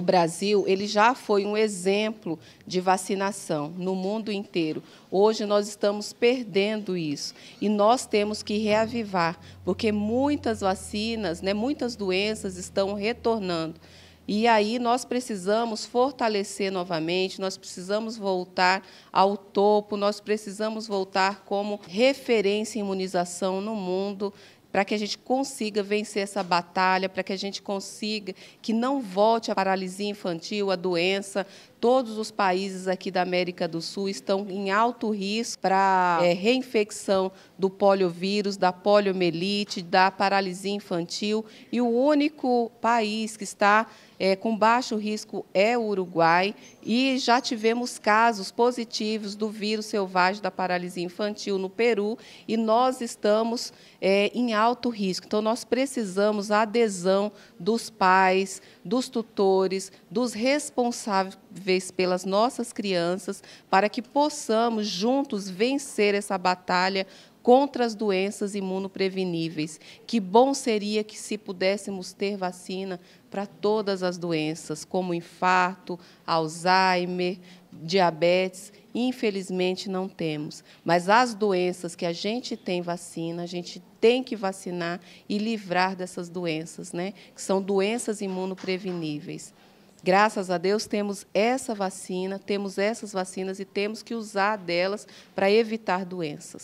O Brasil ele já foi um exemplo de vacinação no mundo inteiro. Hoje nós estamos perdendo isso e nós temos que reavivar, porque muitas vacinas, né, muitas doenças estão retornando. E aí nós precisamos fortalecer novamente, nós precisamos voltar ao topo, nós precisamos voltar como referência em imunização no mundo para que a gente consiga vencer essa batalha, para que a gente consiga que não volte a paralisia infantil, a doença. Todos os países aqui da América do Sul estão em alto risco para é, reinfecção do poliovírus, da poliomielite, da paralisia infantil. E o único país que está é, com baixo risco é o Uruguai, e já tivemos casos positivos do vírus selvagem da paralisia infantil no Peru, e nós estamos é, em alto risco. Então, nós precisamos a adesão dos pais, dos tutores, dos responsáveis pelas nossas crianças, para que possamos juntos vencer essa batalha contra as doenças imunopreveníveis. Que bom seria que se pudéssemos ter vacina para todas as doenças, como infarto, Alzheimer, diabetes, infelizmente não temos. Mas as doenças que a gente tem vacina, a gente tem que vacinar e livrar dessas doenças, né? Que são doenças imunopreveníveis. Graças a Deus temos essa vacina, temos essas vacinas e temos que usar delas para evitar doenças.